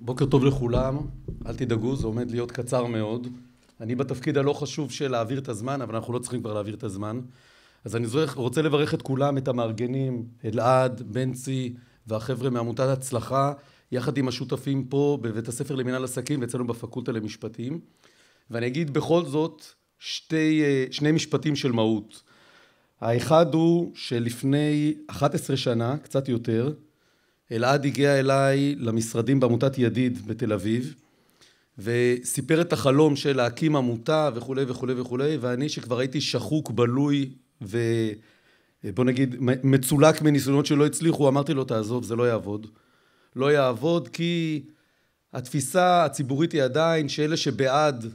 בוקר טוב לכולם, אל תדאגו, זה עומד להיות קצר מאוד. אני בתפקיד הלא חשוב של להעביר את הזמן, אבל אנחנו לא צריכים כבר להעביר את הזמן. אז אני רוצה לברך את כולם, את המארגנים, אלעד, בנצי והחבר'ה מעמותת הצלחה, יחד עם השותפים פה בבית הספר למינהל עסקים ואצלנו בפקולטה למשפטים. ואני אגיד בכל זאת שתי, אה, שני משפטים של מהות. האחד הוא שלפני 11 שנה, קצת יותר, אלעד הגיע אליי למשרדים בעמותת ידיד בתל אביב, וסיפר את החלום של להקים עמותה וכולי וכולי וכולי, ואני שכבר הייתי שחוק, בלוי, ובוא אה, נגיד מצולק מניסיונות שלא הצליחו, אמרתי לו תעזוב, זה לא יעבוד. לא יעבוד כי התפיסה הציבורית היא עדיין שאלה שבעד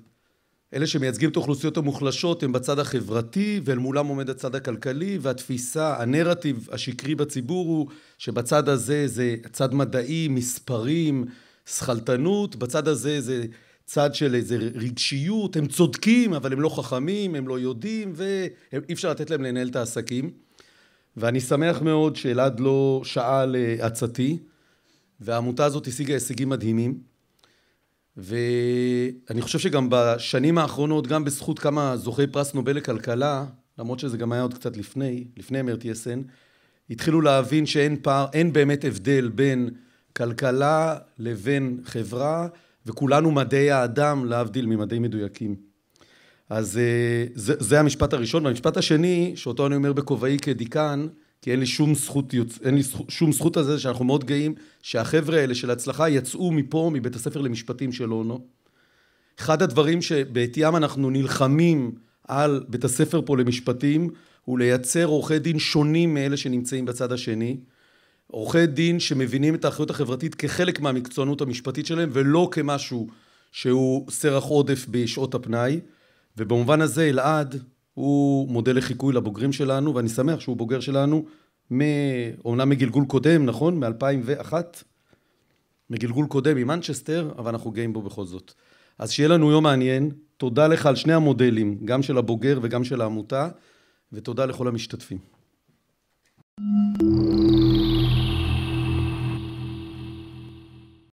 אלה שמייצגים את האוכלוסיות המוחלשות הם בצד החברתי ואל מולם עומד הצד הכלכלי והתפיסה, הנרטיב השקרי בציבור הוא שבצד הזה זה צד מדעי, מספרים, שכלתנות, בצד הזה זה צד של איזה רגשיות, הם צודקים אבל הם לא חכמים, הם לא יודעים ואי אפשר לתת להם לנהל את העסקים ואני שמח מאוד שאלעד לא שאל אה, עצתי והעמותה הזאת השיגה הישגים מדהימים ואני חושב שגם בשנים האחרונות, גם בזכות כמה זוכי פרס נובל לכלכלה, למרות שזה גם היה עוד קצת לפני, לפני מרטיאסן, התחילו להבין שאין פער, אין באמת הבדל בין כלכלה לבין חברה, וכולנו מדעי האדם, להבדיל ממדעים מדויקים. אז אה, זה, זה המשפט הראשון. והמשפט השני, שאותו אני אומר בכובעי כדיקן, כי אין לי שום זכות, יוצ... אין לי שום זכות על זה שאנחנו מאוד גאים שהחבר'ה האלה של ההצלחה יצאו מפה, מבית הספר למשפטים של אונו. אחד הדברים שבעטיים אנחנו נלחמים על בית הספר פה למשפטים, הוא לייצר עורכי דין שונים מאלה שנמצאים בצד השני. עורכי דין שמבינים את האחריות החברתית כחלק מהמקצוענות המשפטית שלהם, ולא כמשהו שהוא סרח עודף בשעות הפנאי. ובמובן הזה אלעד הוא מודל לחיקוי לבוגרים שלנו, ואני שמח שהוא בוגר שלנו, אומנם מגלגול קודם, נכון? מ-2001? מגלגול קודם עם מנצ'סטר, אבל אנחנו גאים בו בכל זאת. אז שיהיה לנו יום מעניין, תודה לך על שני המודלים, גם של הבוגר וגם של העמותה, ותודה לכל המשתתפים.